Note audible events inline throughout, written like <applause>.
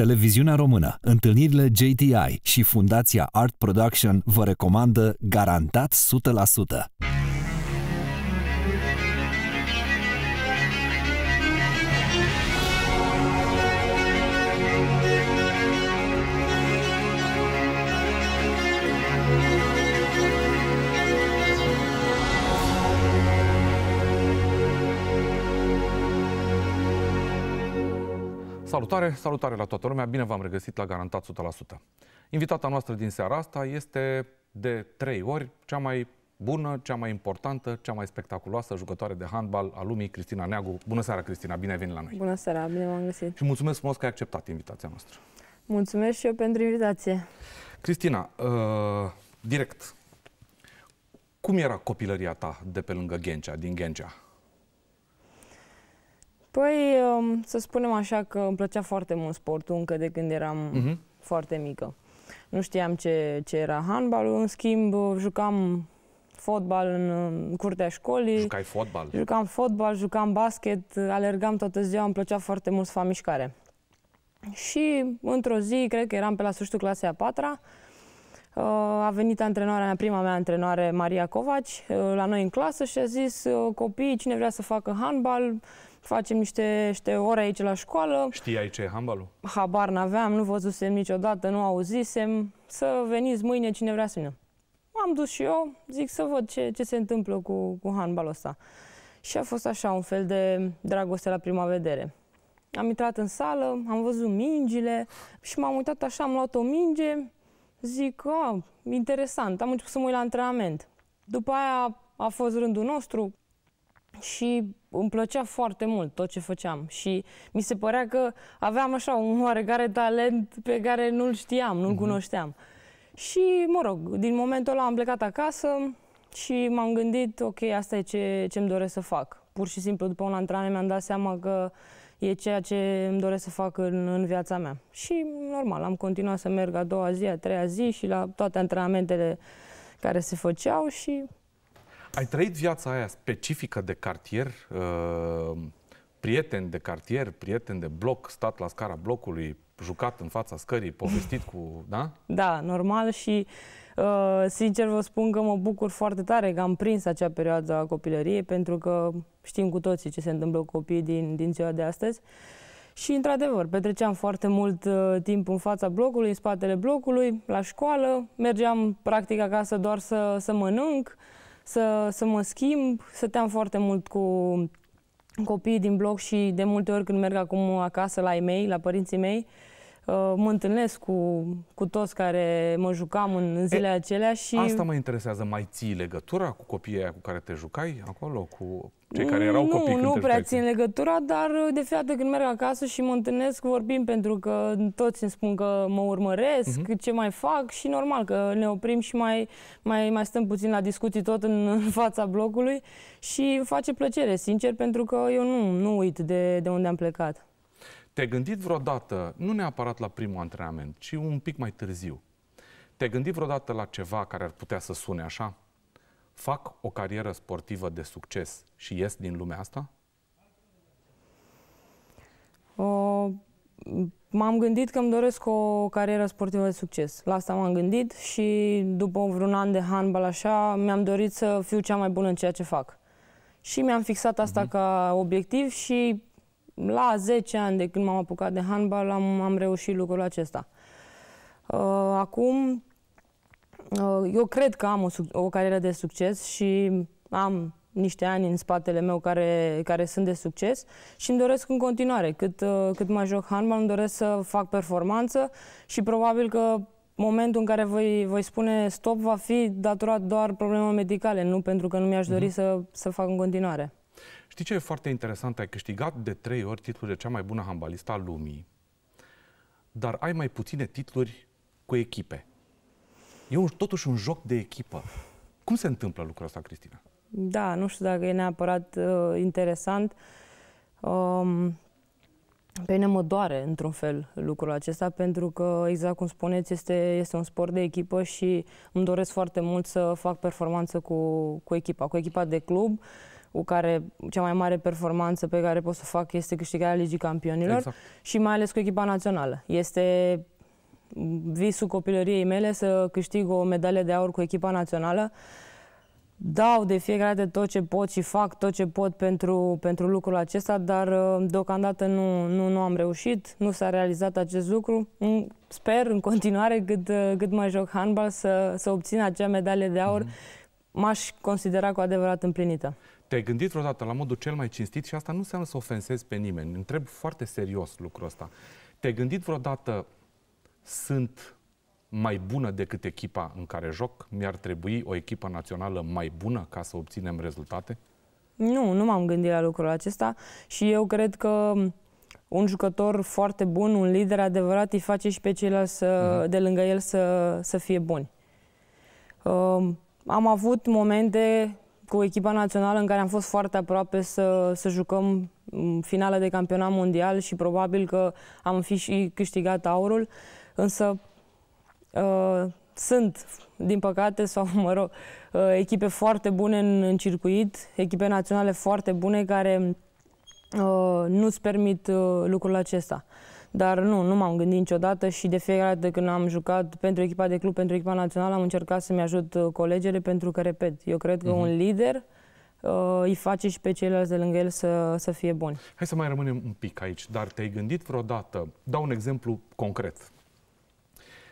Televiziunea Română, întâlnirile JTI și Fundația Art Production vă recomandă garantat 100%. Salutare, salutare la toată lumea, bine v-am regăsit la Garantat 100%. Invitata noastră din seara asta este de trei ori cea mai bună, cea mai importantă, cea mai spectaculoasă jucătoare de handbal a lumii, Cristina Neagu. Bună seara, Cristina, bine ai venit la noi! Bună seara, bine v-am găsit! Și mulțumesc frumos că ai acceptat invitația noastră. Mulțumesc și eu pentru invitație. Cristina, uh, direct, cum era copilăria ta de pe lângă Ghencea, din Ghencea? Păi, um, să spunem așa că îmi plăcea foarte mult sportul încă de când eram uh-huh. foarte mică. Nu știam ce, ce era handbalul, în schimb jucam fotbal în curtea școlii. Jucai fotbal? Jucam fotbal, jucam basket, alergam toată ziua, îmi plăcea foarte mult să fac mișcare. Și într-o zi, cred că eram pe la sfârșitul clasei a patra, uh, a venit antrenoarea mea, prima mea antrenoare, Maria Covaci, uh, la noi în clasă și a zis uh, copiii, cine vrea să facă handbal, facem niște, niște ore aici la școală. Știai ce e handbalul? Habar n-aveam, nu văzusem niciodată, nu auzisem. Să veniți mâine cine vrea să vină. M-am dus și eu, zic să văd ce, ce se întâmplă cu, cu handbalul ăsta. Și a fost așa, un fel de dragoste la prima vedere. Am intrat în sală, am văzut mingile și m-am uitat așa, am luat o minge, zic, a, interesant, am început să mă uit la antrenament. După aia a fost rândul nostru și îmi plăcea foarte mult tot ce făceam și mi se părea că aveam așa un oarecare talent pe care nu-l știam, nu-l mm-hmm. cunoșteam. Și, mă rog, din momentul ăla am plecat acasă și m-am gândit, ok, asta e ce, ce-mi doresc să fac. Pur și simplu, după un antrenament mi-am dat seama că e ceea ce îmi doresc să fac în, în viața mea. Și, normal, am continuat să merg a doua zi, a treia zi și la toate antrenamentele care se făceau și ai trăit viața aia specifică de cartier, uh, prieten de cartier, prieten de bloc, stat la scara blocului, jucat în fața scării, povestit cu... Da? Da, normal și uh, sincer vă spun că mă bucur foarte tare că am prins acea perioadă a copilăriei pentru că știm cu toții ce se întâmplă cu copiii din, din ziua de astăzi. Și, într-adevăr, petreceam foarte mult uh, timp în fața blocului, în spatele blocului, la școală. Mergeam, practic, acasă doar să, să mănânc. Uh, să, să mă schimb. Săteam foarte mult cu copiii din bloc și de multe ori când merg acum acasă la ei mei, la părinții mei, uh, Uh, mă întâlnesc cu, cu toți care mă jucam în zilele e, acelea și... Asta mă interesează, mai ții legătura cu copiii cu care te jucai acolo, cu cei care erau nu, copii Nu, Nu prea țin legătura, dar uh, de fiecare când merg acasă și mă întâlnesc, vorbim pentru că toți îmi spun că mă urmăresc, uh-huh. ce mai fac și normal că ne oprim și mai, mai, mai stăm puțin la discuții tot în fața blocului și face plăcere, sincer, pentru că eu nu, nu uit de, de unde am plecat. Te-ai gândit vreodată, nu neapărat la primul antrenament, ci un pic mai târziu, te-ai gândit vreodată la ceva care ar putea să sune așa? Fac o carieră sportivă de succes și ies din lumea asta? m-am gândit că îmi doresc o carieră sportivă de succes. La asta m-am gândit și după vreun an de handbal așa, mi-am dorit să fiu cea mai bună în ceea ce fac. Și mi-am fixat asta uh-huh. ca obiectiv și la 10 ani de când m-am apucat de handbal am, am reușit lucrul acesta. Uh, acum, uh, eu cred că am o, o carieră de succes și am niște ani în spatele meu care, care sunt de succes și îmi doresc în continuare. Cât, uh, cât mai joc handbal, îmi doresc să fac performanță și probabil că momentul în care voi, voi spune stop va fi datorat doar problemelor medicale, nu pentru că nu mi-aș dori uh-huh. să, să fac în continuare. Știi ce e foarte interesant? Ai câștigat de trei ori titlul de cea mai bună handbalistă a lumii, dar ai mai puține titluri cu echipe. E un, totuși un joc de echipă. Cum se întâmplă lucrul ăsta, Cristina? Da, nu știu dacă e neapărat uh, interesant. Um, pe mine mă doare, într-un fel, lucrul acesta, pentru că, exact cum spuneți, este, este un sport de echipă și îmi doresc foarte mult să fac performanță cu, cu echipa, cu echipa de club. Uh, cu care cea mai mare performanță pe care pot să o fac este câștigarea Ligii Campionilor exact. și mai ales cu echipa națională. Este visul copilăriei mele să câștig o medalie de aur cu echipa națională. Dau de fiecare dată tot ce pot și fac tot ce pot pentru, pentru lucrul acesta, dar uh, deocamdată nu, nu, nu am reușit, nu s-a realizat acest lucru. Mm, sper în continuare cât, uh, cât mai joc handbal să, să obțin acea medalie de aur. Mm-hmm. M-aș considera cu adevărat împlinită. Te-ai gândit vreodată la modul cel mai cinstit și asta nu înseamnă să ofensezi pe nimeni. Întreb foarte serios lucrul ăsta. Te-ai gândit vreodată sunt mai bună decât echipa în care joc? Mi-ar trebui o echipă națională mai bună ca să obținem rezultate? Nu, nu m-am gândit la lucrul acesta și eu cred că un jucător foarte bun, un lider adevărat, îi face și pe ceilalți să, uh-huh. de lângă el să, să fie buni. Um, am avut momente cu echipa națională în care am fost foarte aproape să, să jucăm mm, finala de campionat mondial și probabil că am fi și câștigat aurul, însă uh, sunt, din păcate, sau <laughs> mă rog, uh, echipe foarte bune în, în circuit, echipe naționale foarte bune care uh, nu-ți permit uh, lucrul acesta. Uh, dar nu, nu m-am gândit niciodată și de fiecare dată când am jucat pentru echipa de club, pentru echipa națională, am încercat să-mi ajut uh, colegele pentru că, repet, eu cred că uh-huh. un lider uh, îi face și pe ceilalți de lângă el să, să fie buni. Hai să mai rămânem un pic aici, dar te-ai gândit vreodată, dau un exemplu concret,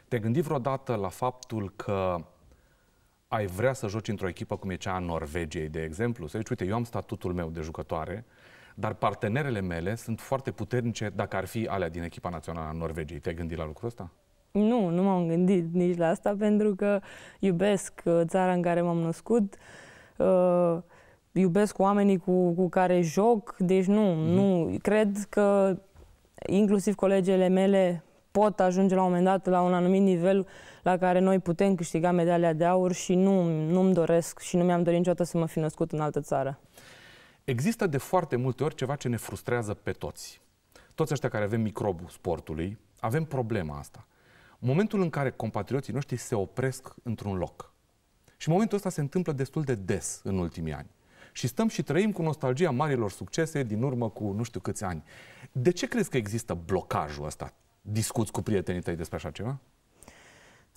te-ai gândit vreodată la faptul că ai vrea să joci într-o echipă cum e cea a Norvegiei, de exemplu, să zici, uite, eu am statutul meu de jucătoare, dar partenerele mele sunt foarte puternice dacă ar fi alea din echipa națională a Norvegiei. Te-ai gândit la lucrul ăsta? Nu, nu m-am gândit nici la asta pentru că iubesc uh, țara în care m-am născut, uh, iubesc oamenii cu, cu care joc, deci nu, mm. nu. Cred că inclusiv colegele mele pot ajunge la un moment dat la un anumit nivel la care noi putem câștiga medalia de aur și nu, nu-mi doresc și nu mi-am dorit niciodată să mă fi născut în altă țară. Există de foarte multe ori ceva ce ne frustrează pe toți. Toți ăștia care avem microbul sportului, avem problema asta. Momentul în care compatrioții noștri se opresc într-un loc. Și momentul ăsta se întâmplă destul de des în ultimii ani. Și stăm și trăim cu nostalgia marilor succese din urmă cu nu știu câți ani. De ce crezi că există blocajul ăsta? Discuți cu prietenii tăi despre așa ceva?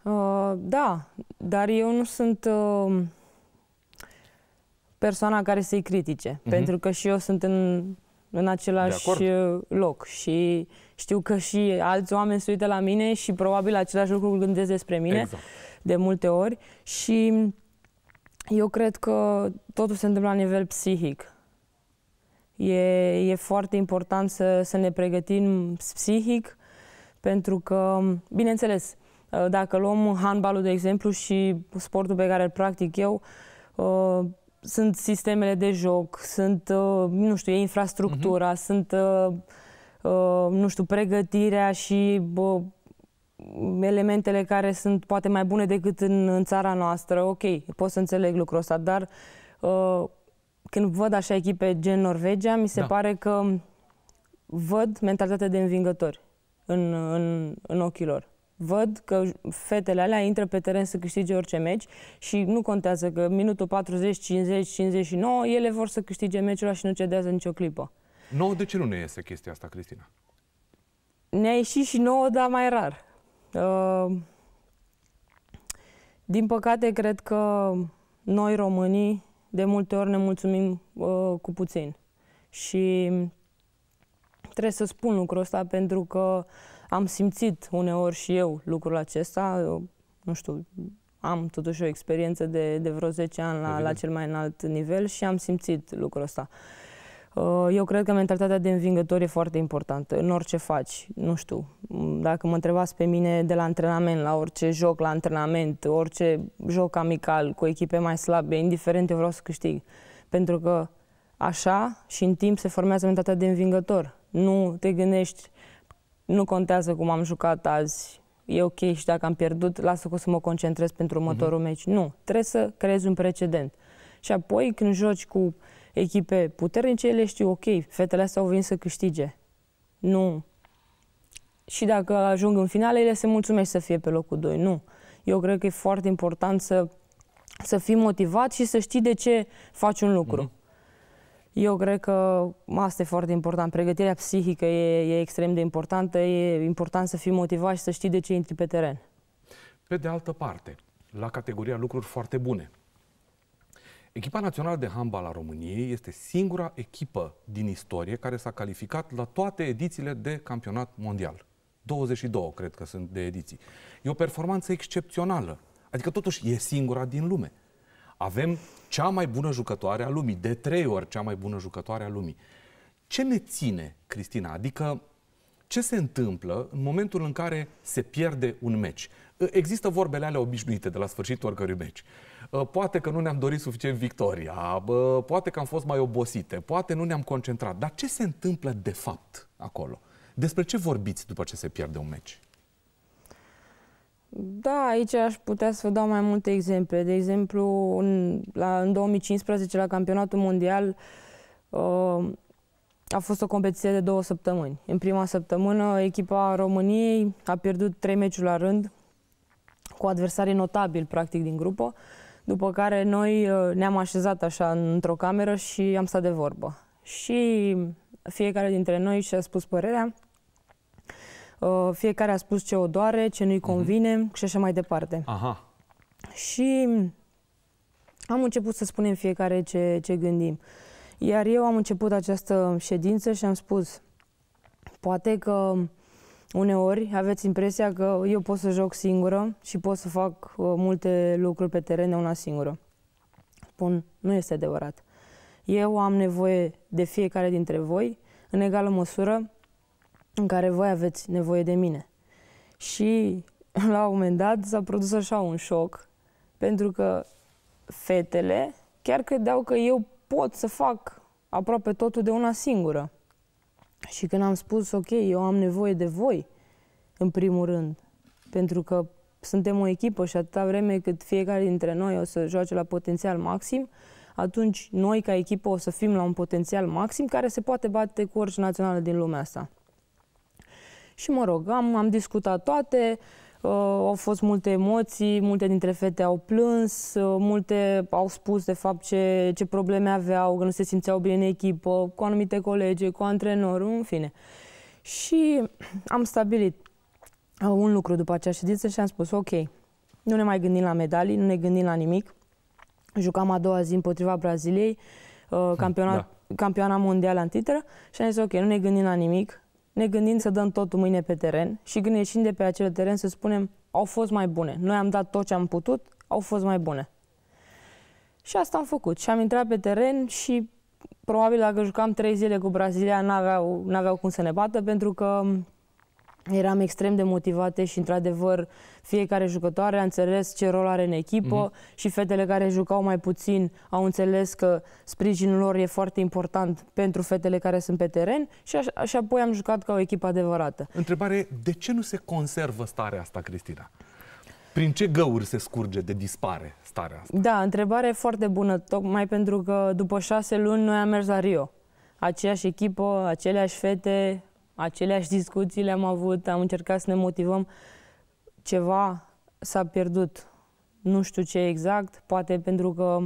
Uh, da, dar eu nu sunt... Uh persoana care să-i critique, Mm-hmm. pentru că și eu sunt în, în același uh, loc și știu că și alți oameni se uită la mine și probabil același lucru gândesc despre mine exact. de multe ori și eu cred că totul se întâmplă la nivel psihic. E, e foarte important să, să ne pregătim psihic pentru că, bineînțeles, uh, dacă luăm handbalul de exemplu și sportul pe care îl practic eu, uh, sunt sistemele de joc, sunt, uh, nu știu, e infrastructura, uh-huh. sunt, uh, uh, nu știu, pregătirea și bă, elementele care sunt poate mai bune decât în, în țara noastră. Ok, pot să înțeleg lucrul ăsta, dar când văd așa echipe gen Norvegia, mi se da. pare că văd mentalitatea de învingători în, în, în ochii lor văd că fetele alea intră pe teren să câștige orice meci și nu contează că minutul 40, 50, 59, ele vor să câștige meciul ăla și nu cedează nicio clipă. Nouă de ce nu ne iese chestia asta, Cristina? Ne-a ieșit și nouă, dar mai rar. Uh, din păcate, cred că noi românii de multe ori ne mulțumim uh, cu puțin. Și trebuie să spun lucrul ăsta pentru că uh, am simțit uneori și eu lucrul acesta, eu, nu știu, am totuși o experiență de, de vreo 10 ani la, la cel mai înalt nivel și am simțit lucrul ăsta. Uh, eu cred că mentalitatea de învingător e foarte importantă în orice faci, nu știu. Mm, dacă mă întrebați pe mine de la antrenament, la orice joc, la antrenament, orice joc amical cu echipe mai slabe, indiferent, eu vreau să câștig. Pentru că așa și în timp se formează mentalitatea de învingător. Nu te gândești nu contează cum am jucat azi, e ok și dacă am pierdut, lasă că o să mă concentrez pentru mhm. următorul uh-huh. meci. Nu, trebuie să creezi un precedent. Și apoi când joci cu echipe puternice, ele știu, ok, fetele astea au venit să câștige. Nu. Și dacă ajung în finale, ele se mulțumesc să fie pe locul 2. Nu. Eu cred că e foarte important să, să fii motivat și să știi de ce faci un lucru. Uh-huh. Eu cred că asta e foarte important. Pregătirea psihică e, e extrem de importantă. E important să fii motivat și să știi de ce intri pe teren. Pe de altă parte, la categoria lucruri foarte bune. Echipa națională de handbal a României este singura echipă din istorie care s-a calificat la toate edițiile de campionat mondial. 22, cred că sunt de ediții. E o performanță excepțională. Adică totuși e singura din lume. Avem cea mai bună jucătoare a lumii, de trei ori cea mai bună jucătoare a lumii. Ce ne ține, Cristina? Adică ce se întâmplă în momentul în care se pierde un meci? Există vorbele alea obișnuite de la sfârșitul oricărui meci. Poate că nu ne-am dorit suficient victoria, poate că am fost mai obosite, poate nu ne-am concentrat. Dar ce se întâmplă de fapt acolo? Despre ce vorbiți după ce se pierde un meci? Da, aici aș putea să vă dau mai multe exemple. De exemplu, în, la, în 2015, la campionatul mondial, uh, a fost o competiție de două săptămâni. În prima săptămână, echipa României a pierdut trei meciuri la rând cu adversarii notabili, practic, din grupă, după care noi uh, ne-am așezat așa într-o cameră și am stat de vorbă. Și fiecare dintre noi și-a spus părerea Uh, fiecare a spus ce o doare, ce nu-i mhm. convine uh-huh. și așa mai departe. Aha. Și am început să spunem fiecare ce, ce gândim. Iar eu am început această ședință și am spus, poate că uneori aveți impresia că eu pot să joc singură și pot să fac uh, multe lucruri pe teren de una singură. Spun, nu este adevărat. Eu am nevoie de fiecare dintre voi, în egală măsură, în care voi aveți nevoie de mine. Și la un moment dat s-a produs așa un șoc, pentru că fetele chiar credeau că eu pot să fac aproape totul de una singură. Și când am spus, ok, eu am nevoie de voi, în primul rând, pentru că suntem o echipă și atâta vreme cât fiecare dintre noi o să joace la potențial maxim, atunci noi ca echipă o să fim la un potențial maxim care se poate bate cu orice națională din lumea asta. Și mă rog, am, am discutat toate, uh, au fost multe emoții, multe dintre fete au plâns, uh, multe au spus de fapt ce, ce probleme aveau, că nu se simțeau bine în echipă, cu anumite colegi, cu antrenorul, în fine. Și am stabilit uh, un lucru după acea ședință și am spus, ok, nu ne mai gândim la medalii, nu ne gândim la nimic. Jucam a doua zi împotriva Braziliei, uh, hm, campionat, da. campioana mondială în titră și am zis, ok, nu ne gândim la nimic, ne gândim să dăm totul mâine pe teren și când ieșim de pe acel teren să spunem au fost mai bune, noi am dat tot ce am putut, au fost mai bune. Și asta am făcut și am intrat pe teren și probabil dacă jucam trei zile cu Brazilia n-aveau, n-aveau cum să ne bată pentru că eram extrem de motivate și, într-adevăr, fiecare jucătoare a înțeles ce rol are în echipă mm-hmm. și fetele care jucau mai puțin au înțeles că sprijinul lor e foarte important pentru fetele care sunt pe teren și, așa, și apoi am jucat ca o echipă adevărată. Întrebare, de ce nu se conservă starea asta, Cristina? Prin ce găuri se scurge de dispare starea asta? Da, întrebare foarte bună, tocmai pentru că după șase luni noi am mers la Rio. Aceeași echipă, aceleași fete, aceleași discuții le-am avut, am încercat să ne motivăm. Ceva s-a pierdut. Nu știu ce exact, poate pentru că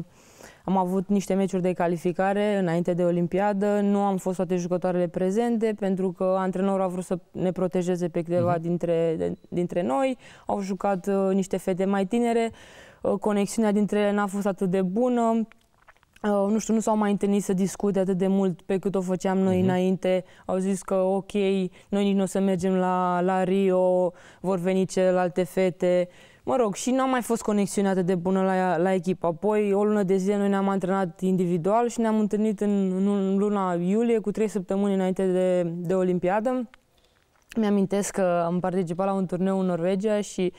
am avut niște meciuri de calificare înainte de Olimpiadă, nu am fost toate jucătoarele prezente pentru că antrenorul a vrut să ne protejeze pe câteva uh-huh. dintre, dintre noi, au jucat uh, niște fete mai tinere, uh, conexiunea dintre ele n-a fost atât de bună, Uh, nu știu, nu s-au mai întâlnit să discute atât de mult pe cât o făceam noi uh-huh. înainte. Au zis că ok, noi nici nu o să mergem la, la Rio, vor veni celelalte fete. Mă rog, și n-am mai fost conexiunea atât de bună la, la echipă. Apoi, o lună de zile, noi ne-am antrenat individual și ne-am întâlnit în, în luna iulie, cu trei săptămâni înainte de, de Olimpiadă. Mi-amintesc că am participat la un turneu în Norvegia și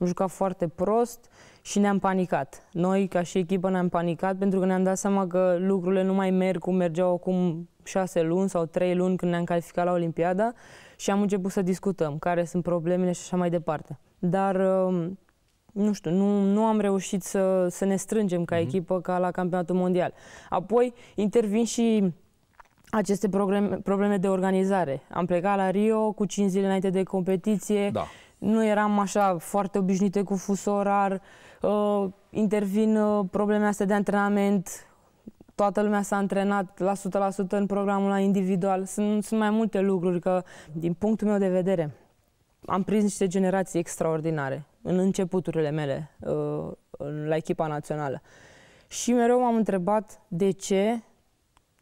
am jucat foarte prost și ne-am panicat. Noi, ca și echipă, ne-am panicat pentru că ne-am dat seama că lucrurile nu mai merg cum mergeau acum șase luni sau trei luni când ne-am calificat la Olimpiada și am început să discutăm care sunt problemele și așa mai departe. Dar, um, nu știu, nu, nu am reușit să, să ne strângem ca mhm. echipă ca la campionatul mondial. Apoi intervin și aceste probleme, probleme de organizare. Am plecat la Rio cu 5 zile înainte de competiție. Da. Nu eram așa foarte obișnuite cu fusorar. orar uh, intervin uh, probleme astea de antrenament, toată lumea s-a antrenat la 100% în programul la individual. Sunt, sunt mai multe lucruri că, din punctul meu de vedere, am prins niște generații extraordinare în începuturile mele uh, la echipa națională. Și mereu m-am întrebat de ce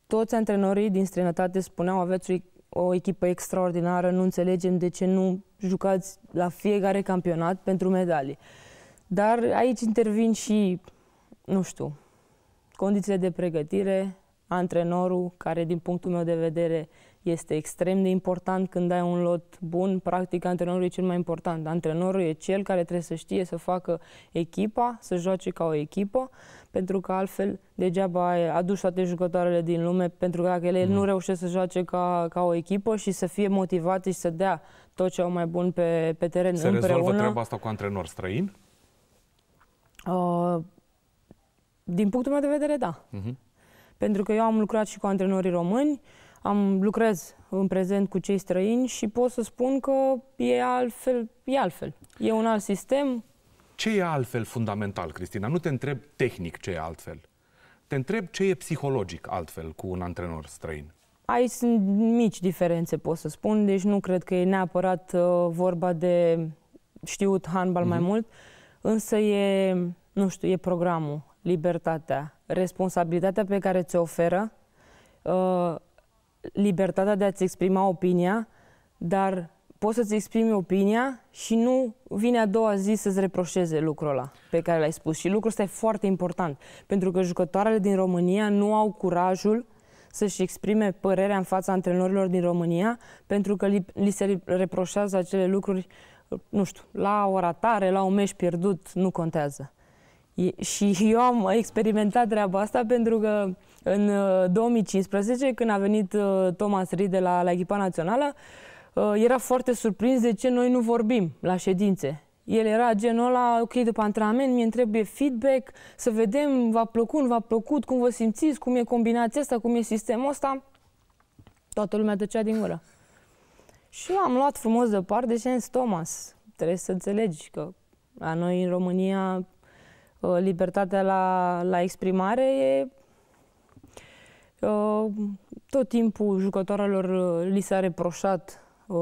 toți antrenorii din străinătate spuneau aveți o echipă extraordinară, nu înțelegem de ce nu jucați la fiecare campionat pentru medalii. Uh, dar aici intervin și, nu știu, condițiile de pregătire, antrenorul, care din punctul meu de vedere este extrem de important când ai un lot bun, practic antrenorul e cel mai important. Antrenorul e cel care trebuie să știe să facă echipa, să joace ca o echipă, pentru că altfel degeaba ai adus toate jucătoarele din lume, pentru că dacă ele mm. nu reușesc să joace ca, ca o echipă și să fie motivate și să dea tot ce au mai bun pe, pe teren Se împreună. Se rezolvă treaba asta cu antrenor străin? Uh, din punctul meu de vedere, da. Uh-huh. Pentru că eu am lucrat și cu antrenorii români, am lucrez în prezent cu cei străini și pot să spun că e altfel, e altfel. E un alt sistem. Ce e altfel fundamental, Cristina? Nu te întreb tehnic ce e altfel. Te întreb ce e psihologic altfel cu un antrenor străin. Aici sunt mici diferențe, pot să spun, deci nu cred că e neapărat uh, vorba de știut handbal mm-hmm. mai mhm. mult. Uh, Însă e, nu știu, e programul, libertatea, responsabilitatea pe care ți-o oferă, uh, libertatea de a-ți exprima opinia, dar poți să-ți exprimi opinia și nu vine a doua zi să-ți reproșeze lucrul ăla pe care l-ai spus. Și lucrul ăsta e foarte important, pentru că jucătoarele din România nu au curajul să-și exprime părerea în fața antrenorilor din România, pentru că li, li se reproșează acele lucruri uh, nu știu, la o ratare, la un meci pierdut, nu contează. E, și eu am experimentat treaba asta pentru că în 2015, uh, când a venit uh, Thomas de la, la echipa națională, uh, era foarte surprins de ce noi nu vorbim la ședințe. El era genul ăla, ok, după antrenament, mi e trebuie feedback, să vedem, v-a plăcut, nu v-a plăcut, cum vă simțiți, cum e combinația asta, cum e sistemul ăsta. Toată lumea tăcea din gură. Și eu am luat frumos de par de Sens Thomas. Trebuie să înțelegi că la noi în România uh, libertatea la, la exprimare e uh, tot timpul jucătoarelor uh, li s-a reproșat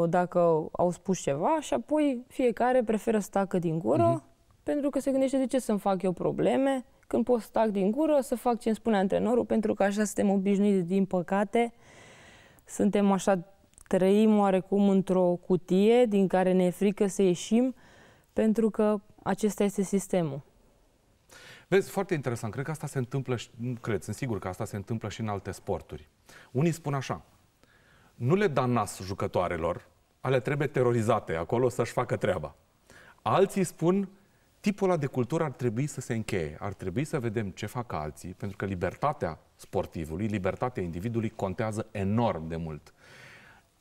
dacă au spus ceva și apoi fiecare preferă să tacă din gură uh-huh. pentru că se gândește de ce să-mi fac eu probleme când pot să tac din gură, să fac ce îmi spune antrenorul pentru că așa suntem obișnuiți, din păcate. Suntem așa trăim oarecum într-o cutie din care ne e frică să ieșim, pentru că acesta este sistemul. Vezi, foarte interesant. Cred că asta se întâmplă, și, cred, sunt sigur că asta se întâmplă și în alte sporturi. Unii spun așa, nu le da nas jucătoarelor, ale trebuie terorizate acolo să-și facă treaba. Alții spun, tipul ăla de cultură ar trebui să se încheie, ar trebui să vedem ce fac alții, pentru că libertatea sportivului, libertatea individului contează enorm de mult.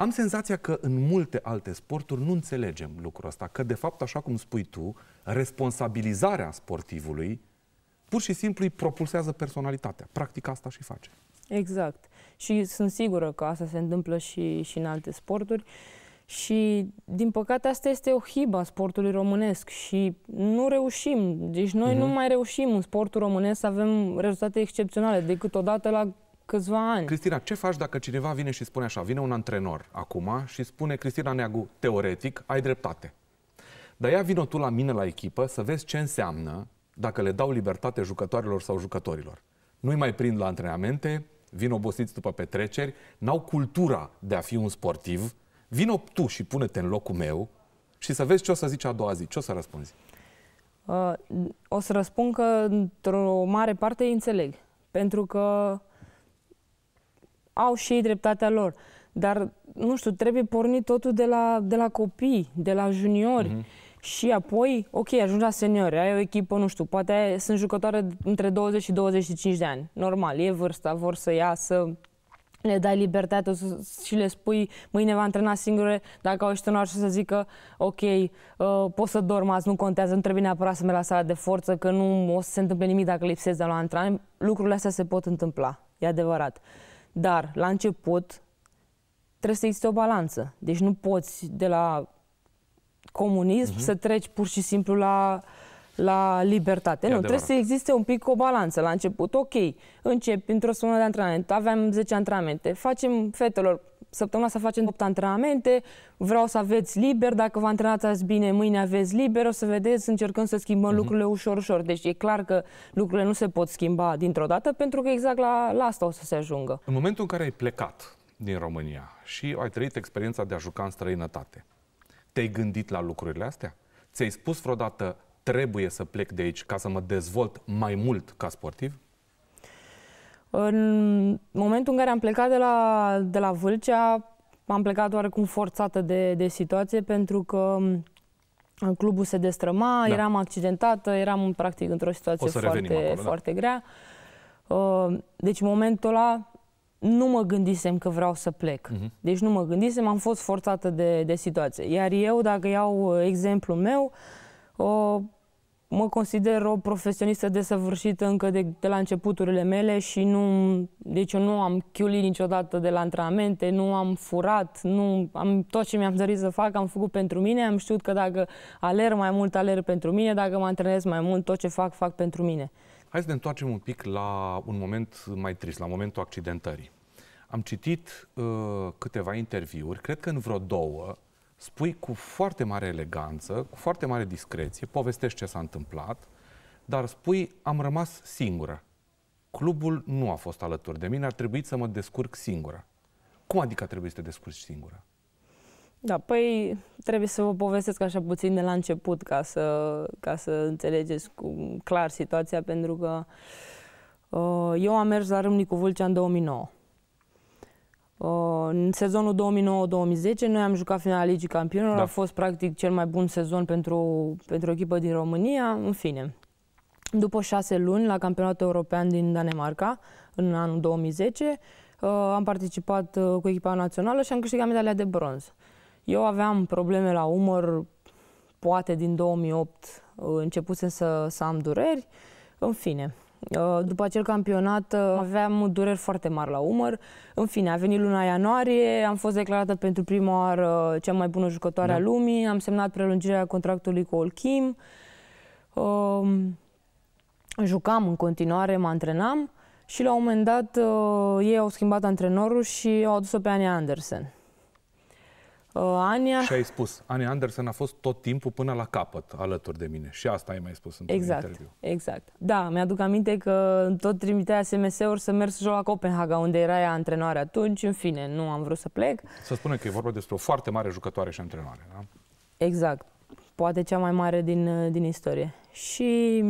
Am senzația că în multe alte sporturi nu înțelegem lucrul ăsta, că de fapt, așa cum spui tu, responsabilizarea sportivului pur și simplu îi propulsează personalitatea. Practic asta și face. Exact. Și sunt sigură că asta se întâmplă și, și în alte sporturi. Și, din păcate, asta este o hibă a sportului românesc și nu reușim. Deci noi uh-huh. nu mhm. mai reușim în sportul românesc să avem rezultate excepționale decât odată la câțiva ani. Cristina, ce faci dacă cineva vine și spune așa, vine un antrenor acum și spune, Cristina Neagu, teoretic, ai dreptate. Dar ia vină tu la mine la echipă să vezi ce înseamnă dacă le dau libertate jucătoarelor sau jucătorilor. Nu-i mai prind la antrenamente, vin obosiți după petreceri, n-au cultura de a fi un sportiv, vină tu și pune-te în locul meu și să vezi ce o să zici a doua zi, ce o să răspunzi. Uh, o să răspund că într-o mare parte înțeleg, pentru că au și ei dreptatea lor. Dar, nu știu, trebuie pornit totul de la, de la copii, de la juniori. Mm-hmm. Și apoi, ok, ajungi la seniori, ai o echipă, nu știu, poate ai, sunt jucătoare între 20 și 25 de ani. Normal, e vârsta, vor să iasă, le dai libertate și le spui mâine va antrena singure, dacă au ieșit în să zică ok, uh, ă, poți să dorm azi, nu contează, nu trebuie neapărat să merg la sala de forță, că nu o să se întâmple nimic dacă lipsezi de la antrenament. Lucrurile astea se pot întâmpla, e adevărat. Dar, la început, trebuie să existe o balanță. Deci nu poți de la comunism uh-huh. să treci pur și simplu la, la libertate. E nu, adevărat. trebuie să existe un pic o balanță. La început, ok, încep într-o sumă de antrenament, aveam 10 antrenamente, facem fetelor săptămâna să facem 8 antrenamente, vreau să aveți liber, dacă vă antrenați azi bine, mâine aveți liber, o să vedeți, încercăm să schimbăm uh-huh. lucrurile ușor, ușor. Deci e clar că lucrurile nu se pot schimba dintr-o dată, pentru că exact la, la asta o să se ajungă. În momentul în care ai plecat din România și ai trăit experiența de a juca în străinătate, te-ai gândit la lucrurile astea? Ți-ai spus vreodată, trebuie să plec de aici ca să mă dezvolt mai mult ca sportiv? În momentul în care am plecat de la, de la Vâlcea, am plecat oarecum forțată de, de situație pentru că clubul se destrăma, da. eram accidentată, eram practic într-o situație foarte, acolo, da. foarte da. grea. Uh, deci momentul ăla nu mă gândisem că vreau să plec. Uh-huh. Deci nu mă gândisem, am fost forțată de, de situație. Iar eu, dacă iau uh, exemplul meu, uh, mă consider o profesionistă desăvârșită încă de, de la începuturile mele și nu, deci eu nu am chiulit niciodată de la antrenamente, nu am furat, nu am tot ce mi-am dorit să fac, am făcut pentru mine, am știut că dacă alerg mai mult, alerg pentru mine, dacă mă antrenez mai mult, tot ce fac, fac pentru mine. Hai să ne întoarcem un pic la un moment mai trist, la momentul accidentării. Am citit uh, câteva interviuri, cred că în vreo două, spui cu foarte mare eleganță, cu foarte mare discreție, povestești ce s-a întâmplat, dar spui, am rămas singură. Clubul nu a fost alături de mine, ar trebui să mă descurc singură. Cum adică trebuie să te descurci singură? Da, păi trebuie să vă povestesc așa puțin de la început ca să, ca să înțelegeți cu clar situația, pentru că uh, eu am mers la Râmnicu Vâlcea în 2009. În sezonul 2009-2010 noi am jucat finala Ligii Campionilor, da. a fost practic cel mai bun sezon pentru, pentru o echipă din România, în fine. După șase luni la campionatul european din Danemarca, în anul 2010, uh, am participat uh, cu echipa națională și am câștigat medalia de bronz. Eu aveam probleme la umăr, poate din 2008 uh, începusem să, să am dureri, în fine. Uh, după acel campionat uh, aveam dureri foarte mari la umăr. În fine, a venit luna ianuarie, am fost declarată pentru prima oară uh, cea mai bună jucătoare da. a lumii, am semnat prelungirea contractului cu Olchim, um, jucam în continuare, mă antrenam și la un moment dat ei au schimbat antrenorul și au adus-o pe Ania Andersen. Uh, Ania... Și ai spus, Ania Anderson a fost tot timpul până la capăt alături de mine. Și asta ai mai spus într-un exact, interviu. Exact. Da, mi-aduc aminte că tot trimitea SMS-uri să merg să joc la Copenhaga, unde era ea antrenoare atunci. În fine, nu am vrut să plec. Să spunem că e vorba despre o foarte mare jucătoare și antrenoare, da? Exact. Poate cea mai mare din, din istorie. Și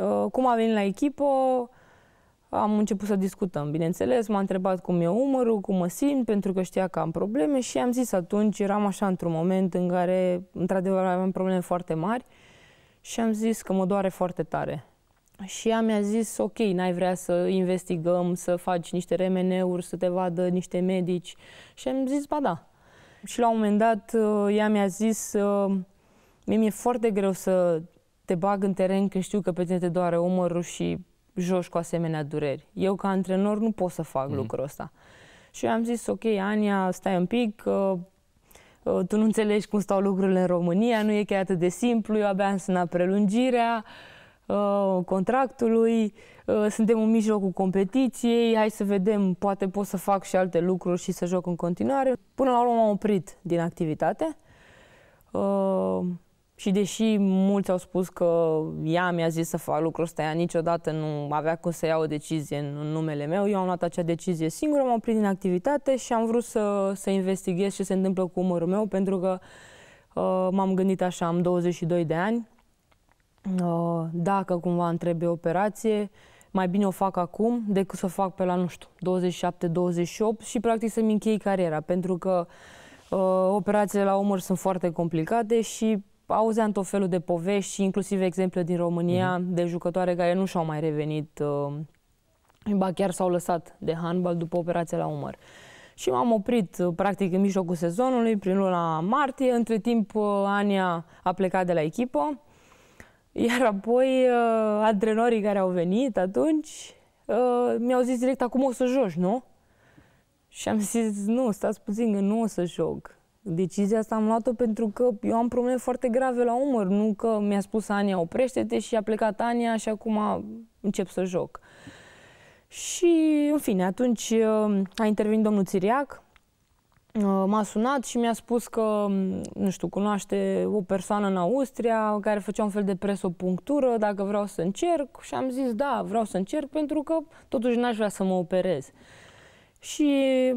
uh, cum a venit la echipă, am început să discutăm, bineînțeles, m-a întrebat cum e umărul, cum mă simt, pentru că știa că am probleme și am zis atunci, eram așa într-un moment în care, într-adevăr, aveam probleme foarte mari și am zis că mă doare foarte tare. Și ea mi-a zis, ok, n-ai vrea să investigăm, să faci niște remeneuri, să te vadă niște medici. Și am zis, ba da. Și la un moment dat, uh, ea mi-a zis, uh, mie mi-e foarte greu să te bag în teren când știu că pe tine te doare umărul și joci cu asemenea dureri. Eu ca antrenor nu pot să fac mm. lucrul ăsta. Și eu am zis, ok, Ania, stai un pic, că ă, tu nu înțelegi cum stau lucrurile în România, nu e chiar atât de simplu, eu abia am sunat prelungirea ă, contractului, ă, suntem în mijlocul competiției, hai să vedem, poate pot să fac și alte lucruri și să joc în continuare. Până la urmă m-am oprit din activitate. Și deși mulți au spus că ea mi-a zis să fac lucrul ăsta, ea niciodată nu avea cum să ia o decizie în numele meu, eu am luat acea decizie singură, m-am oprit din activitate și am vrut să, să investighez ce se întâmplă cu umărul meu, pentru că uh, m-am gândit așa, am 22 de ani, uh, dacă cumva îmi trebuie operație, mai bine o fac acum decât să o fac pe la, nu știu, 27-28 și practic să-mi închei cariera, pentru că uh, operațiile la umăr sunt foarte complicate și auzeam tot felul de povești și inclusiv exemple din România mm-hmm. de jucătoare care nu și-au mai revenit, uh, ba chiar s-au lăsat de handbal după operația la umăr. Și m-am oprit uh, practic în mijlocul sezonului, prin luna martie. Între timp, uh, Ania a plecat de la echipă, iar apoi uh, antrenorii care au venit atunci uh, mi-au zis direct, acum o să joci, nu? Și am zis, nu, stați puțin că nu o să joc. Decizia asta am luat-o pentru că eu am probleme foarte grave la umăr, nu că mi-a spus Ania oprește-te și a plecat Ania și acum încep să joc. Și, în fine, atunci uh, a intervenit domnul Țiriac, uh, m-a sunat și mi-a spus că, mm, nu știu, cunoaște o persoană în Austria care făcea un fel de presopunctură, dacă vreau să încerc și am zis da, vreau să încerc pentru că totuși n-aș vrea să mă operez. Și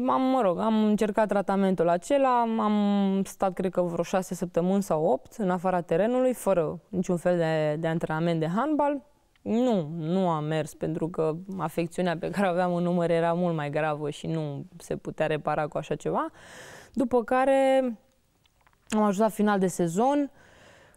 am, mă rog, am încercat tratamentul acela, am stat, cred că, vreo șase săptămâni sau opt în afara terenului, fără niciun fel de, de antrenament de handbal. Nu, nu a mers pentru că afecțiunea pe care aveam în număr era mult mai gravă și nu se putea repara cu așa ceva. După care am ajuns la final de sezon,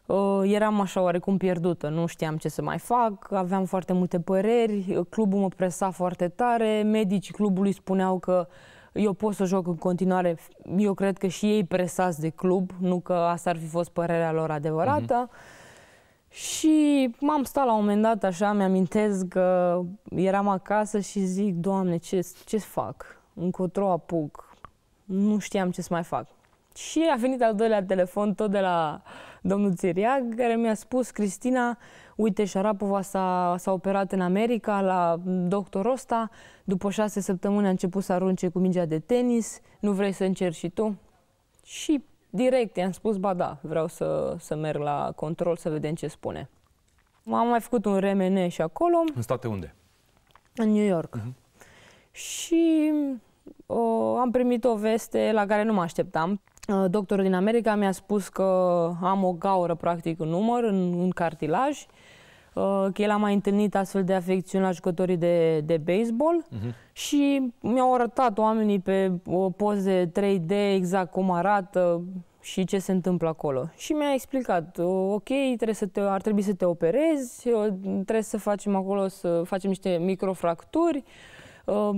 Uh, eram așa oarecum pierdută, nu știam ce să mai fac, aveam foarte multe păreri, clubul mă presa foarte tare, medicii clubului spuneau că eu pot să joc în continuare, eu cred că și ei presați de club, nu că asta ar fi fost părerea lor adevărată. Uh-huh. Și m-am stat la un moment dat așa, mi-amintesc că eram acasă și zic, Doamne, ce, ce fac? Încotro apuc. Nu știam ce să mai fac. Și a venit al doilea telefon tot de la domnul Țiriag, care mi-a spus, Cristina, uite, Șarapova s-a, s-a operat în America la doctor ăsta, după șase săptămâni a început să arunce cu mingea de tenis, nu vrei să încerci și tu? Și direct i-am spus, ba da, vreau să, să merg la control să vedem ce spune. M-am mai făcut un RMN și acolo. În state unde? În New York. Uh-huh. Și o, uh, am primit o veste la care nu mă așteptam. Uh, doctorul din America mi-a spus că am o gaură practic în număr, în, în cartilaj, uh, că el a mai întâlnit astfel de afecțiuni la jucătorii de, de baseball uh-huh. și mi-au arătat oamenii pe o uh, poze 3D exact cum arată și ce se întâmplă acolo. Și mi-a explicat, ok, trebuie să te, ar trebui să te operezi, trebuie să facem acolo, să facem niște microfracturi,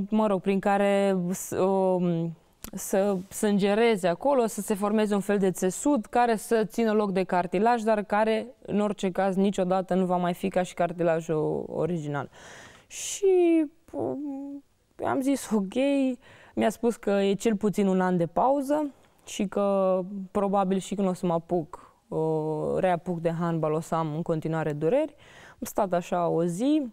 mă rog, prin care să sângereze acolo, să se formeze un fel de țesut care să țină loc de cartilaj, dar care în orice caz niciodată nu va mai fi ca și cartilajul original. Și um, am zis ok, mi-a spus că e cel puțin un an de pauză și că probabil și când o să mă apuc, uh, reapuc de handbal, o să am în continuare dureri. Am stat așa o zi,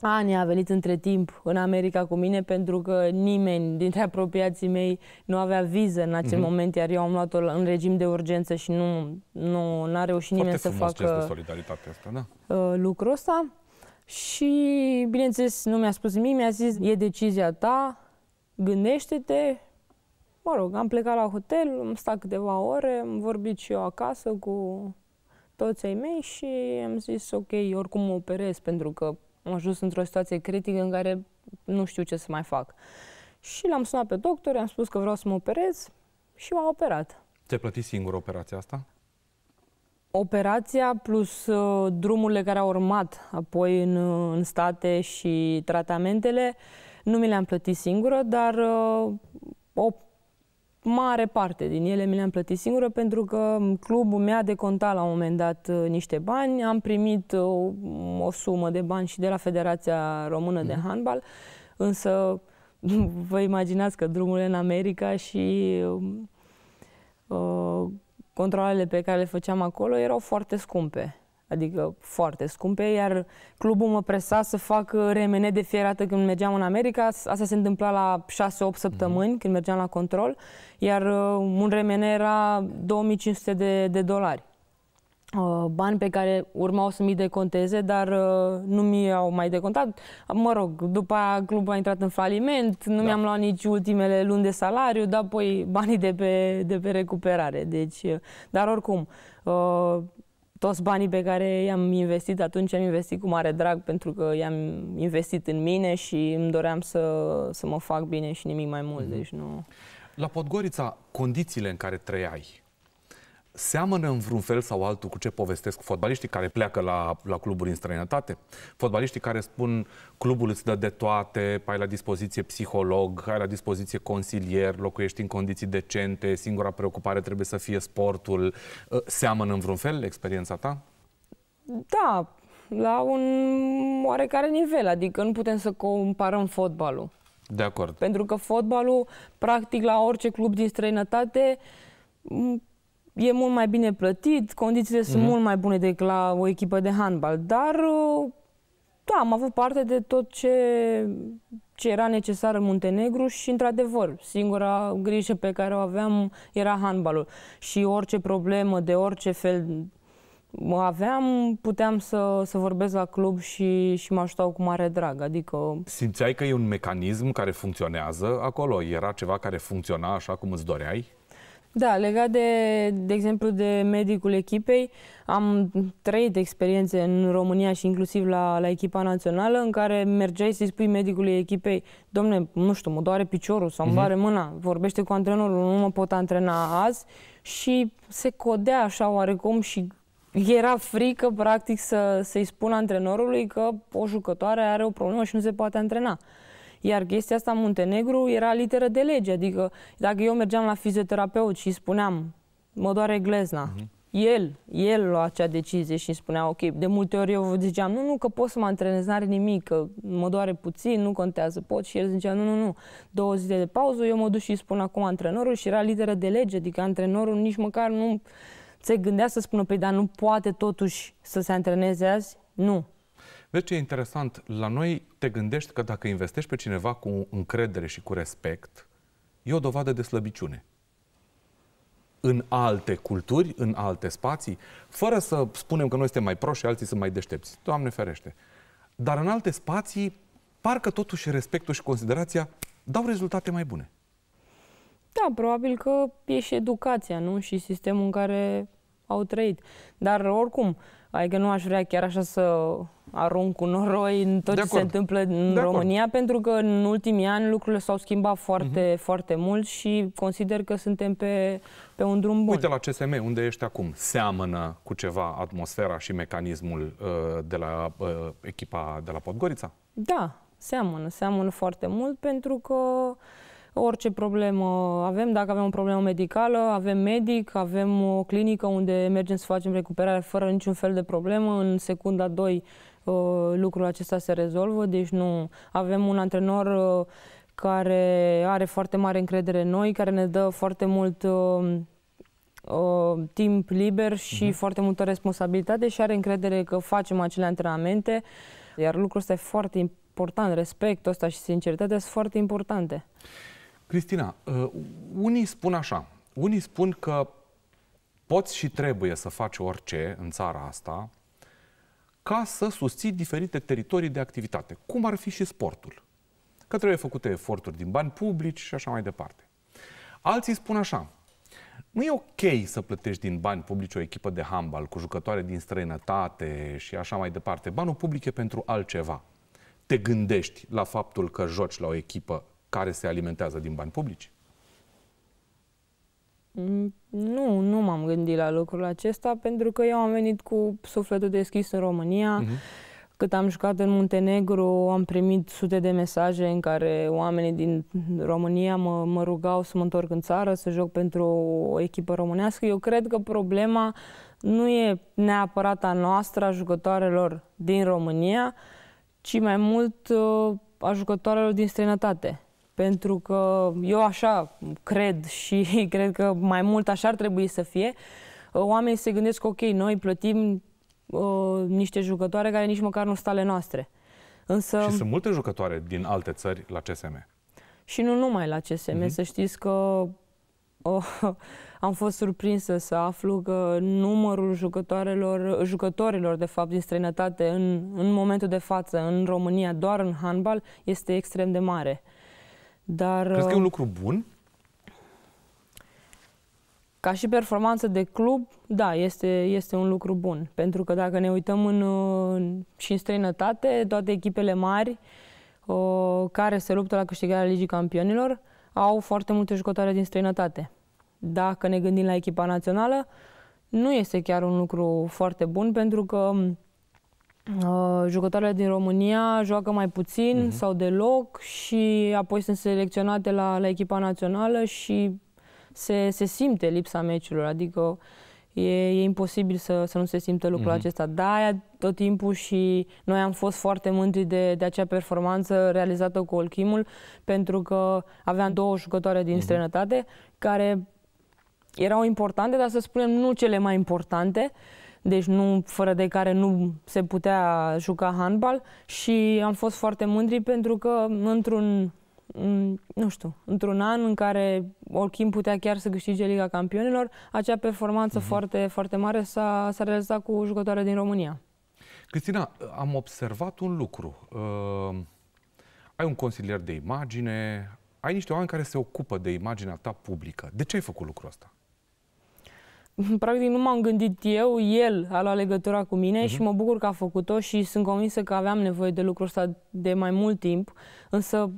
Ani a venit între timp în America cu mine pentru că nimeni dintre apropiații mei nu avea viză în acel mm-hmm. moment, iar eu am luat-o în regim de urgență și nu, nu n-a reușit Foarte nimeni să facă de solidaritate asta, da? Uh, lucrul ăsta. Și, bineînțeles, nu mi-a spus nimic, mi-a zis, e decizia ta, gândește-te. Mă rog, am plecat la hotel, am stat câteva ore, am vorbit și eu acasă cu toți ai mei și am zis, ok, oricum mă operez pentru că am ajuns într-o situație critică în care nu știu ce să mai fac. Și l-am sunat pe doctor, i am spus că vreau să mă operez și m-am operat. Ți-ai plătit singur operația asta? Operația plus uh, drumurile care au urmat apoi în, uh, în state și tratamentele, nu mi le-am plătit singură, dar uh, o mare parte din ele mi le-am plătit singură pentru că clubul mi-a decontat la un moment dat uh, niște bani, am primit o, uh, o sumă de bani și de la Federația Română mm. de mhm. Handbal, însă <laughs> vă imaginați că drumul în America și uh, uh, controlele pe care le făceam acolo erau foarte scumpe adică foarte scumpe, iar clubul mă presa să fac uh, remene de fiecare dată când mergeam în America. Asta se întâmpla la 6-8 săptămâni mm-hmm. când mergeam la control, iar uh, un remene era 2500 de, de dolari. Uh, bani pe care urmau să mi deconteze, dar nu mi-au mai decontat. Mă rog, după aia clubul a intrat în faliment, nu da. mi-am luat nici ultimele luni de salariu, dar apoi banii de pe, de pe recuperare. Deci, dar oricum, toți banii pe care i-am investit atunci, am investit cu mare drag pentru că i-am investit în mine și îmi doream să, să mă fac bine și nimic mai mult. Mm-hmm. Deci nu... La Podgorița, condițiile în care trăiai, seamănă în vreun fel sau altul cu ce povestesc fotbaliștii care pleacă la, la cluburi în străinătate? Fotbaliștii care spun clubul îți dă de toate, ai la dispoziție psiholog, ai la dispoziție consilier, locuiești în condiții decente, singura preocupare trebuie să fie sportul. Ă, seamănă în vreun fel experiența ta? Da, la un oarecare nivel, adică nu putem să comparăm fotbalul. De acord. Pentru că fotbalul, practic, la orice club din străinătate, e mult mai bine plătit, condițiile mm-hmm. sunt mhm. mult mai bune decât la o echipă de handbal, dar uh, da, am avut parte de tot ce, ce era necesar în Muntenegru și, într-adevăr, singura grijă pe care o aveam era handbalul. Și orice problemă, de orice fel aveam, puteam să, să vorbesc la club și, și mă ajutau cu mare drag. Adică... Simțeai că e un mecanism care funcționează acolo? Era ceva care funcționa așa cum îți doreai? Da, legat de, de exemplu, de medicul echipei, am trăit experiențe în România și inclusiv la, la echipa națională în care mergeai să-i spui medicului echipei, domne, nu știu, mă doare piciorul sau îmi doare mhm. mâna, vorbește cu antrenorul, nu mă pot antrena azi și se codea așa oarecum și era frică, practic, să, să-i spun antrenorului că o jucătoare are o problemă și nu se poate antrena. Iar chestia asta, Muntenegru, era literă de lege. Adică, dacă eu mergeam la fizioterapeut și spuneam, mă doare glezna, mm-hmm. el, el lua acea decizie și îmi spunea, ok, de multe ori eu vă ziceam, nu, nu, că pot să mă antrenez, n-are nimic, că mă doare puțin, nu contează, pot. Și el zicea, nu, nu, nu, două zile de pauză, eu mă duc și spun acum antrenorul și era literă de lege, adică antrenorul nici măcar nu se gândea să spună, păi, dar nu poate totuși să se antreneze azi? Nu. Vezi ce e interesant? La noi te gândești că dacă investești pe cineva cu încredere și cu respect, e o dovadă de slăbiciune. În alte culturi, în alte spații, fără să spunem că noi suntem mai proști și alții sunt mai deștepți. Doamne ferește! Dar în alte spații, parcă totuși respectul și considerația dau rezultate mai bune. Da, probabil că e și educația, nu? Și sistemul în care au trăit. Dar oricum, uh, Adică nu aș vrea chiar așa să arunc cu noroi în tot de ce acord. se întâmplă în de România, acord. pentru că în ultimii ani lucrurile s-au schimbat mhm. foarte, uh-huh. foarte mult și consider că suntem pe, pe un drum bun. Uite la CSM, unde ești acum, seamănă cu ceva atmosfera și mecanismul uh, de la uh, echipa de la Podgorița? Da, seamănă, seamănă foarte mult pentru că uh, orice problemă avem, dacă avem o problemă medicală, avem medic, avem o clinică unde mergem să facem recuperare fără niciun fel de problemă, în secunda 2 uh, lucrul acesta se rezolvă, deci nu avem un antrenor uh, care are foarte mare încredere în noi, care ne dă foarte mult uh, timp liber și uh-huh. foarte multă responsabilitate și are încredere că facem acele antrenamente, iar lucrul ăsta e foarte important, respectul ăsta și sinceritatea sunt foarte importante. Cristina, uh, unii spun așa, unii spun că poți și trebuie să faci orice în țara asta ca să susții diferite teritorii de activitate, cum ar fi și sportul. Că trebuie făcute eforturi din bani publici și așa mai departe. Alții spun așa, nu e ok să plătești din bani publici o echipă de handbal cu jucătoare din străinătate și așa mai departe. Banul public e pentru altceva. Te gândești la faptul că joci la o echipă care se alimentează din bani publici? Mm, nu, nu m-am gândit la lucrul acesta pentru că eu am venit cu sufletul deschis în România. Uh-huh. Cât am jucat în Muntenegru, am primit sute de mesaje în care oamenii din România mă, mă rugau să mă întorc în țară, să joc pentru o echipă românească. Eu cred că problema nu e neapărat a noastră, a jucătoarelor din România, ci mai mult uh, a jucătoarelor din străinătate pentru că eu așa cred și <laughs> cred că mai mult așa ar trebui să fie. Uh, oamenii se gândesc, ok, noi plătim uh, niște jucătoare care nici măcar nu sunt ale noastre. Însă... Și sunt multe jucătoare din alte țări la CSM. Și nu numai la CSM, mm-hmm. să știți că uh, <laughs> am fost surprinsă să aflu că numărul jucătoarelor, jucătorilor de fapt din străinătate în, în momentul de față în România doar în handbal este extrem de mare. Uh, dar, Crezi că e un uh, lucru bun? Ca și performanță de club, da, este, este un lucru bun. Pentru că dacă ne uităm în, uh, și în străinătate, toate echipele mari uh, care se luptă la câștigarea Ligii Campionilor au foarte multe jucătoare din străinătate. Dacă ne gândim la echipa națională, nu este chiar un lucru foarte bun pentru că mm, Uh, jucătoarele din România joacă mai puțin uh-huh. sau deloc și apoi sunt selecționate la, la echipa națională și se, se simte lipsa meciurilor, adică e, e imposibil să, să nu se simte lucrul uh-huh. acesta. Da, tot timpul și noi am fost foarte mândri de, de acea performanță realizată cu Olchimul pentru că aveam două jucătoare din uh-huh. străinătate care erau importante, dar să spunem nu cele mai importante, uh, deci nu, fără de care nu se putea juca handbal și am fost foarte mândri pentru că într-un nu știu, într-un an în care oricum putea chiar să câștige Liga Campionilor, acea performanță mm-hmm. foarte, foarte mare s-a, s-a realizat cu jucătoare din România. Cristina, am observat un lucru. Uh, ai un consilier de imagine, ai niște oameni care se ocupă de imaginea ta publică. De ce ai făcut lucrul ăsta? <laughs> practic nu m-am gândit eu, el a luat legătura cu mine uh-huh. și mă bucur că a făcut-o și sunt convinsă că aveam nevoie de lucrul ăsta de mai mult timp, însă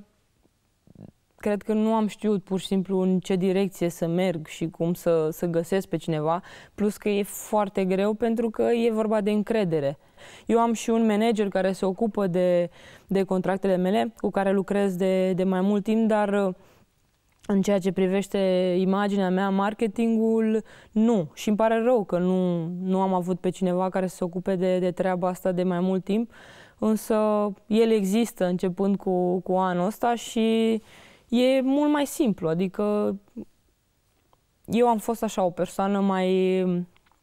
cred că nu am știut pur și simplu în ce direcție să merg și cum să, să găsesc pe cineva, plus că e foarte greu pentru că e vorba de încredere. Eu am și un manager care se ocupă de, de contractele mele, cu care lucrez de, de mai mult timp, dar în ceea ce privește imaginea mea, marketingul, nu. Și îmi pare rău că nu, nu am avut pe cineva care să se ocupe de, de treaba asta de mai mult timp, însă el există începând cu, cu anul ăsta și e mult mai simplu. Adică eu am fost așa o persoană mai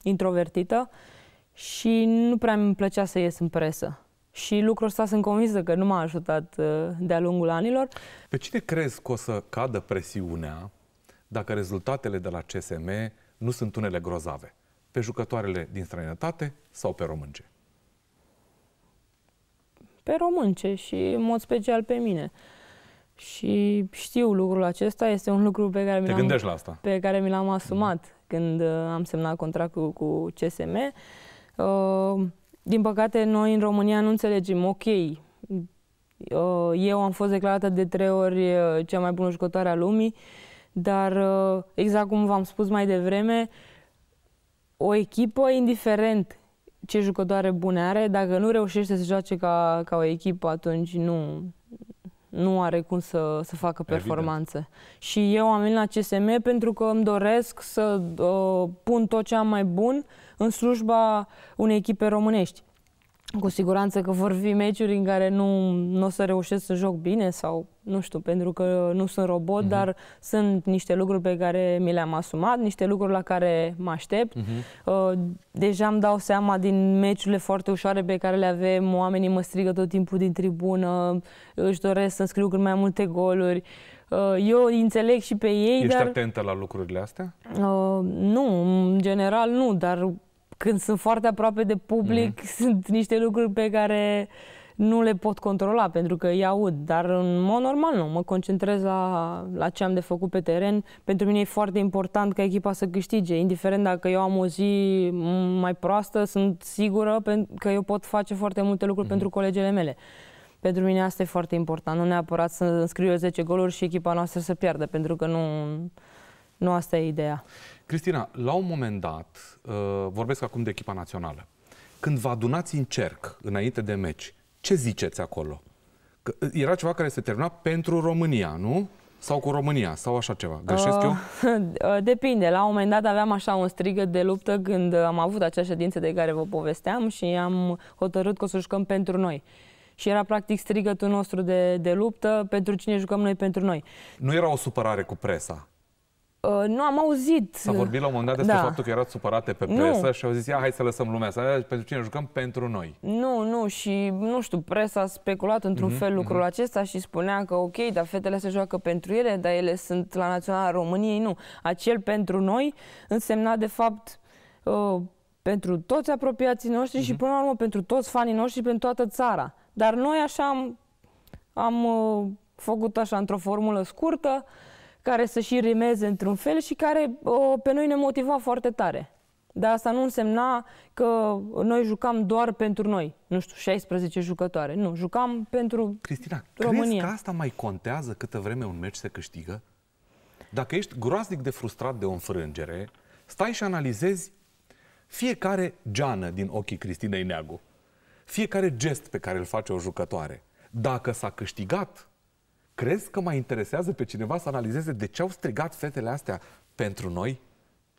introvertită și nu prea mi plăcea să ies în presă. Și lucrul ăsta sunt convinsă că nu m-a ajutat uh, de-a lungul anilor. Pe cine crezi că o să cadă presiunea dacă rezultatele de la CSM nu sunt unele grozave? Pe jucătoarele din străinătate sau pe românce? Pe românce și în mod special pe mine. Și știu lucrul acesta, este un lucru pe care mi l-am, gândești la asta? Pe care mi l-am mhm. asumat mm. când uh, am semnat contractul cu CSM. Uh, din păcate, noi în România nu înțelegem, ok, uh, eu am fost declarată de trei ori uh, cea mai bună jucătoare a lumii, dar uh, exact cum v-am spus mai devreme, o echipă, indiferent ce jucătoare bune are, dacă nu reușește să joace ca, ca o echipă, atunci nu, nu are cum să, să facă performanțe. Evident. Și eu am venit la CSM pentru că îmi doresc să uh, pun tot ce am mai bun uh, în slujba unei echipe românești. Cu siguranță că vor fi meciuri în care nu, nu o să reușesc să joc bine sau nu știu, pentru că nu sunt robot, uh-huh. dar sunt niște lucruri pe care mi le-am asumat, niște lucruri la care mă aștept. Uh-huh. deja îmi dau seama din meciurile foarte ușoare pe care le avem, oamenii mă strigă tot timpul din tribună, își doresc să scriu cât mai multe goluri. Uh, eu înțeleg și pe ei, Ești dar... atentă la lucrurile astea? Uh, nu, în general nu, dar când sunt foarte aproape de public, mm-hmm. <laughs> sunt niște lucruri pe care nu le pot controla pentru că îi aud, dar în mod normal nu, mă concentrez la, la ce am de făcut pe teren. Pentru mine e foarte important ca echipa să câștige, indiferent dacă eu am o zi mai proastă, sunt sigură că eu pot face foarte multe lucruri mm-hmm. pentru colegele mele. Pentru mine asta e foarte important, nu neapărat să înscriu 10 goluri și echipa noastră să piardă, pentru că nu, nu asta e ideea. Cristina, la un moment dat, uh, vorbesc acum de echipa națională, când vă adunați în cerc înainte de meci, ce ziceți acolo? Că uh, era ceva care se termina pentru România, nu? Sau cu România, sau așa ceva. Greșesc uh, eu? <laughs> Uh, depinde. La un moment dat aveam așa un strigă de luptă când am avut acea ședință de care vă povesteam și am hotărât că o să jucăm pentru noi. Și era practic strigătul nostru de, de luptă pentru cine jucăm noi pentru noi. Nu era o supărare cu presa? Uh, nu am auzit. S-a vorbit la un moment dat despre da. faptul că erați supărate pe presă nu. și au zis, ia, hai să lăsăm lumea să pentru cine jucăm, pentru noi. Nu, nu, și nu știu, presa a speculat într-un mm-hmm, fel mhm. lucrul mm-hmm. acesta și spunea că ok, dar fetele se joacă pentru ele, dar ele sunt la Naționala României, nu. Acel pentru noi însemna de fapt uh, pentru toți apropiații noștri mm-hmm. și mhm. până la urmă pentru toți fanii noștri, și pentru toată țara. Dar noi așa am, am uh, făcut așa într-o formulă scurtă, uh, care să și rimeze într-un fel și care o, pe noi ne motiva foarte tare. Dar asta nu însemna că noi jucam doar pentru noi, nu știu, 16 jucătoare. Nu, jucam pentru Cristina, România. crezi că asta mai contează câtă vreme un meci se câștigă? Dacă ești groaznic de frustrat de o înfrângere, stai și analizezi fiecare geană din ochii Cristinei Neagu, fiecare gest pe care îl face o jucătoare. Dacă s-a câștigat Crezi că mai interesează pe cineva să analizeze de ce au strigat fetele astea pentru noi?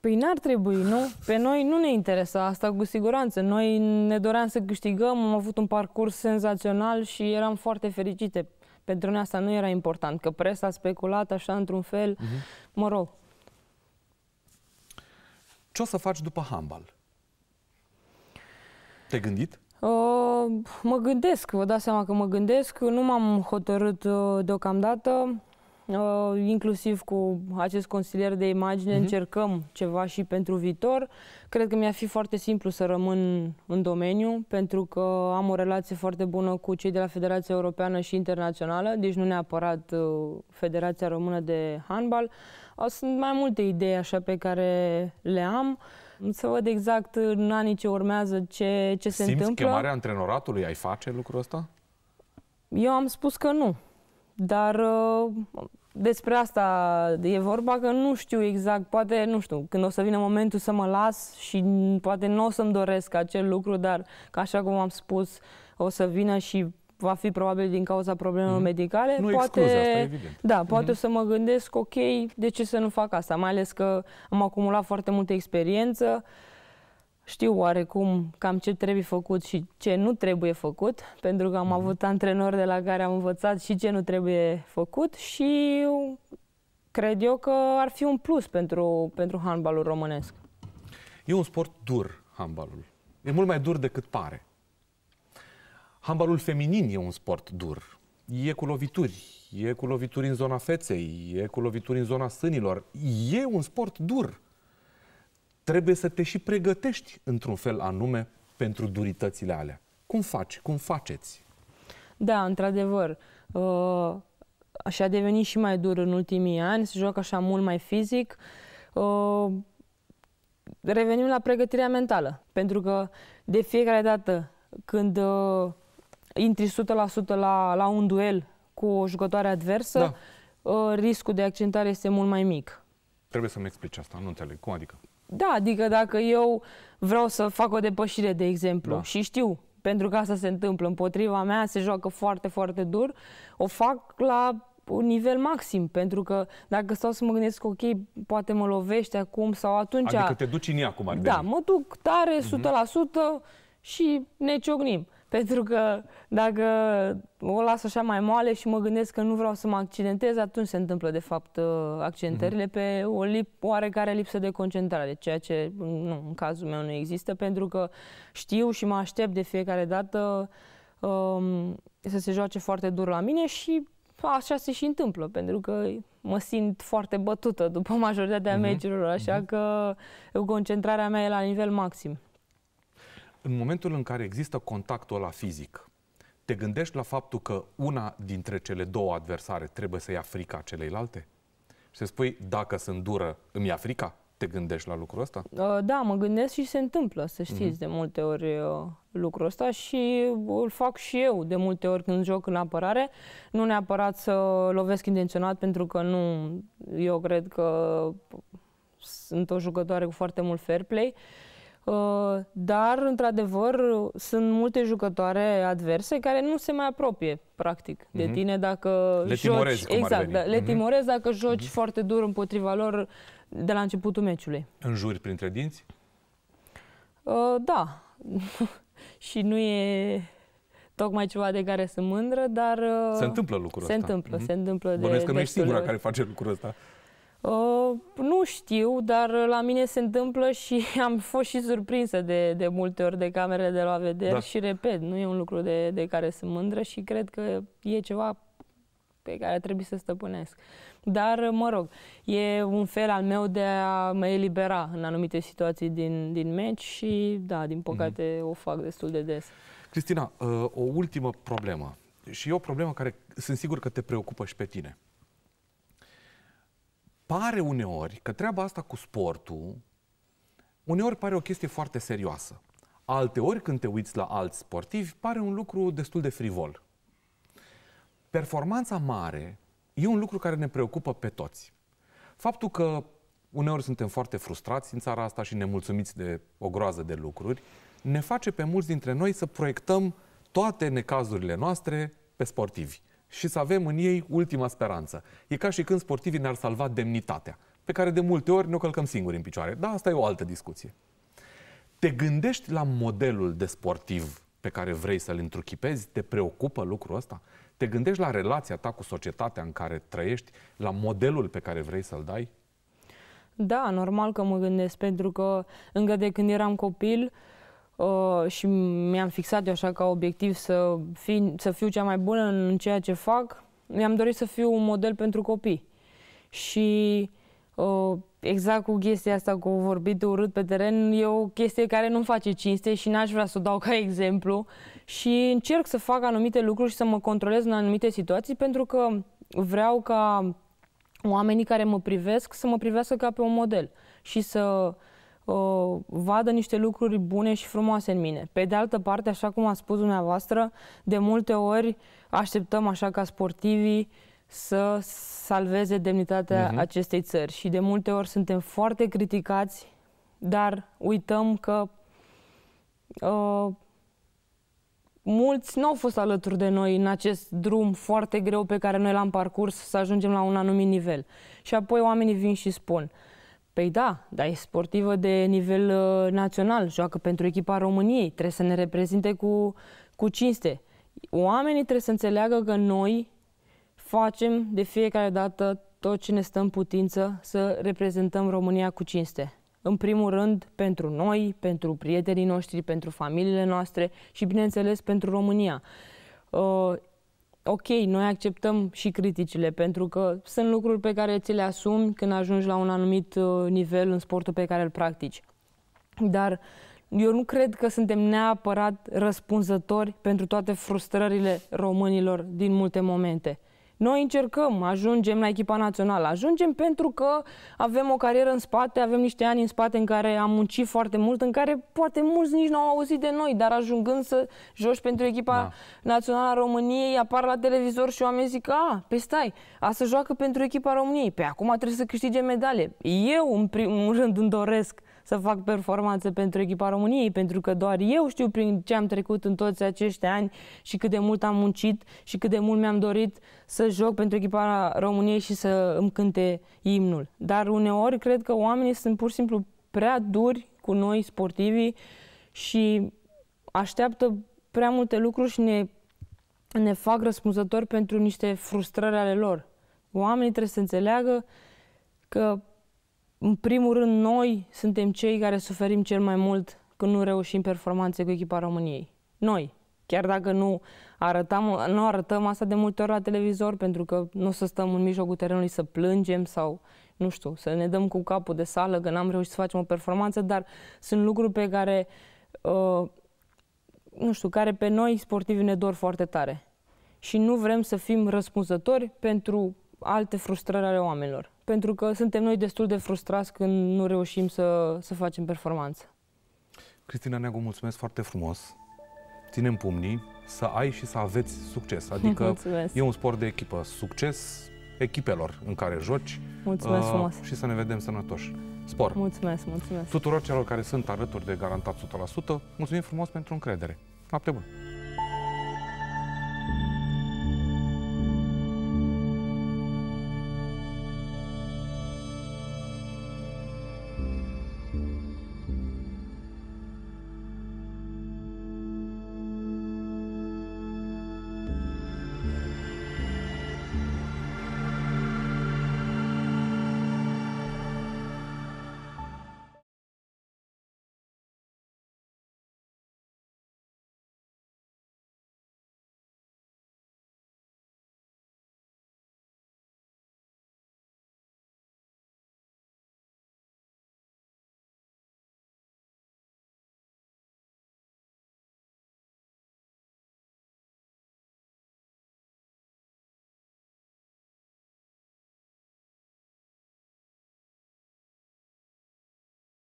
Păi n-ar trebui, nu? Pe noi nu ne interesa asta cu siguranță. Noi ne doream să câștigăm, am avut un parcurs senzațional și eram foarte fericite. Pentru noi asta nu era important, că presa a speculat așa într-un fel. Uh-huh. Mă rog. Ce o să faci după handbal? Te-ai gândit? Ă, mă gândesc, vă dați seama că mă gândesc. Nu m-am hotărât ă, deocamdată. Ă, inclusiv cu acest consilier de imagine uh-huh. încercăm ceva și pentru viitor. Cred că mi-a fi foarte simplu să rămân în domeniu pentru că am o relație foarte bună cu cei de la Federația Europeană și Internațională, deci nu neapărat Federația Română de Handbal. sunt mai multe idei așa pe care le am să văd exact în anii ce urmează ce, ce se întâmplă. Simți chemarea antrenoratului? Ai face lucrul ăsta? Eu am spus că nu, dar uh, despre asta e vorba, că nu știu exact, poate, nu știu, când o să vină momentul să mă las și poate nu o să-mi doresc acel lucru, dar, ca așa cum am spus, o să vină și va fi probabil din cauza problemelor mm-hmm. medicale. Nu poate, excluze asta, evident. Da, poate mm-hmm. să mă gândesc, ok, de ce să nu fac asta? Mai ales că am acumulat foarte multă experiență, știu oarecum cam ce trebuie făcut și ce nu trebuie făcut, pentru că am mm-hmm. avut antrenori de la care am învățat și ce nu trebuie făcut și cred eu că ar fi un plus pentru, pentru handbalul românesc. E un sport dur, handbalul. E mult mai dur decât pare. Handbalul feminin e un sport dur. E cu lovituri, e cu lovituri în zona feței, e cu lovituri în zona sânilor. E un sport dur. Trebuie să te și pregătești într-un fel anume pentru duritățile alea. Cum faci? Cum faceți? Da, într-adevăr. Uh, și a devenit și mai dur în ultimii ani, se joacă așa mult mai fizic. Uh, revenim la pregătirea mentală, pentru că de fiecare dată când uh, intri 100% la, la un duel cu o jucătoare adversă, da. Uh, riscul de accidentare este mult mai mic. Trebuie să-mi explici asta, nu înțeleg. Cum adică? Da, adică dacă eu vreau să fac o depășire, de exemplu, da. și știu, pentru că asta se întâmplă împotriva mea, se joacă foarte, foarte dur, o fac la un nivel maxim, pentru că dacă stau să mă gândesc, ok, poate mă lovește acum sau atunci... Adică te duci în ea acum, Da, mă duc tare, 100% mm-hmm. și ne ciognim. Pentru că dacă o las așa mai moale și mă gândesc că nu vreau să mă accidentez, atunci se întâmplă, de fapt, uh, accidentările mm-hmm. pe o lip, oarecare lipsă de concentrare, ceea ce nu, în cazul meu nu există, pentru că știu și mă aștept de fiecare dată um, să se joace foarte dur la mine și așa se și întâmplă, pentru că mă simt foarte bătută după majoritatea mm-hmm. meciurilor, așa mm-hmm. că concentrarea mea e la nivel maxim. În momentul în care există contactul la fizic, te gândești la faptul că una dintre cele două adversare trebuie să ia frica celeilalte? Și să spui, dacă sunt dură, îmi ia frica? Te gândești la lucrul ăsta? Uh, da, mă gândesc și se întâmplă, să mhm. știți, mm-hmm. de multe ori uh, lucrul ăsta și îl fac și eu de multe ori când joc în apărare. Nu neapărat să lovesc intenționat, pentru că nu, eu cred că sunt o jucătoare cu foarte mult fair play, uh, Uh, dar, într-adevăr, sunt multe jucătoare adverse care nu se mai apropie, practic, de mm -hmm. tine dacă le joci. Timorezi, exact, da, le mm -hmm. timorezi dacă mhm. joci mm -hmm. foarte dur împotriva lor de la începutul meciului. juri printre dinți? Uh, da. <laughs> și nu e tocmai ceva de care sunt mândră, dar... Se uh, întâmplă lucrul se ăsta. Întâmplă, mm-hmm. Se întâmplă, se întâmplă. Bănuiesc că nu ești singura care face lucrul ăsta. Uh, nu știu, dar la mine se întâmplă și <laughs> am fost și surprinsă de, de multe ori de camerele de la vedere da. și repet, nu e un lucru de, de care sunt mândră și cred că e ceva pe care trebuie să stăpânesc. Dar, mă rog, e un fel al meu de a mă elibera în anumite situații din, din meci și, da, din păcate, mm-hmm. o fac destul de des. Cristina, uh, o ultimă problemă și e o problemă care sunt sigur că te preocupă și pe tine pare uneori că treaba asta cu sportul, uneori pare o chestie foarte serioasă. alteori când te uiți la alți sportivi, pare un lucru destul de frivol. Performanța mare e un lucru care ne preocupă pe toți. Faptul că uneori suntem foarte frustrați în țara asta și nemulțumiți de o groază de lucruri, ne face pe mulți dintre noi să proiectăm toate necazurile noastre pe sportivi și să avem în ei ultima speranță. E ca și când sportivii ne-ar salva demnitatea, pe care de multe ori ne o călcăm singuri în picioare. Da, asta e o altă discuție. Te gândești la modelul de sportiv pe care vrei să-l întruchipezi? Te preocupă lucrul ăsta? Te gândești la relația ta cu societatea în care trăiești? La modelul pe care vrei să-l dai? Da, normal că mă gândesc, pentru că încă de când eram copil, uh, uh, și mi-am fixat eu așa ca obiectiv să, fi, să fiu cea mai bună în ceea ce fac, mi-am dorit să fiu un model pentru copii. Și uh, exact cu chestia asta, cu vorbit de urât pe teren, e o chestie care nu-mi face cinste și n-aș vrea să o dau ca exemplu. Și încerc să fac anumite lucruri și să mă controlez în anumite situații pentru că vreau ca oamenii care mă privesc să mă privească ca pe un model și să vadă niște lucruri bune și frumoase în mine. Pe de altă parte, așa cum a spus dumneavoastră, de multe ori așteptăm așa ca sportivii să salveze demnitatea uh-huh. acestei țări și de multe ori suntem foarte criticați, dar uităm că uh, mulți nu au fost alături de noi în acest drum foarte greu pe care noi l-am parcurs să ajungem la un anumit nivel. Și apoi oamenii vin și spun – Păi da, dar e sportivă de nivel uh, național, joacă pentru echipa României, trebuie să ne reprezinte cu, cu cinste. Oamenii trebuie să înțeleagă că noi facem de fiecare dată tot ce ne stă în putință să reprezentăm România cu cinste. În primul rând pentru noi, pentru prietenii noștri, pentru familiile noastre și, bineînțeles, pentru România. Uh, ok, noi acceptăm și criticile, pentru că sunt lucruri pe care ți le asumi când ajungi la un anumit uh, nivel în sportul pe care îl practici. Dar eu nu cred că suntem neapărat răspunzători pentru toate frustrările românilor din multe momente. Noi încercăm, ajungem la echipa națională, ajungem pentru că avem o carieră în spate, avem niște ani în spate în care am muncit foarte mult, în care poate mulți nici nu au auzit de noi, dar ajungând să joci pentru echipa da. națională a României, apar la televizor și oamenii zic, a, pe stai, a să joacă pentru echipa României, pe păi acum trebuie să câștige medale. Eu, în primul rând, îmi doresc să fac performanță pentru echipa României, pentru că doar eu știu prin ce am trecut în toți acești ani și cât de mult am muncit și cât de mult mi-am dorit să joc pentru echipa României și să îmi cânte imnul. Dar uneori cred că oamenii sunt pur și simplu prea duri cu noi, sportivii, și așteaptă prea multe lucruri și ne, ne fac răspunzători pentru niște frustrări ale lor. Oamenii trebuie să înțeleagă că în primul rând, noi suntem cei care suferim cel mai mult când nu reușim performanțe cu echipa României. Noi. Chiar dacă nu, arătăm, nu arătăm asta de multe ori la televizor, pentru că nu să stăm în mijlocul terenului să plângem sau, nu știu, să ne dăm cu capul de sală că n-am reușit să facem o performanță, dar sunt lucruri pe care, uh, nu știu, care pe noi sportivi ne dor foarte tare. Și nu vrem să fim răspunzători pentru alte frustrări ale oamenilor pentru că suntem noi destul de frustrați când nu reușim să, să facem performanță. Cristina Neagu, mulțumesc foarte frumos. Ținem pumnii să ai și să aveți succes. <laughs> Adică mulțumesc. e un sport de echipă. Succes echipelor în care joci. Mulțumesc uh, frumos. Și să ne vedem sănătoși. Spor. Mulțumesc, mulțumesc. Tuturor celor care sunt alături de Garantat 100%, mulțumim frumos pentru încredere. Noapte bună!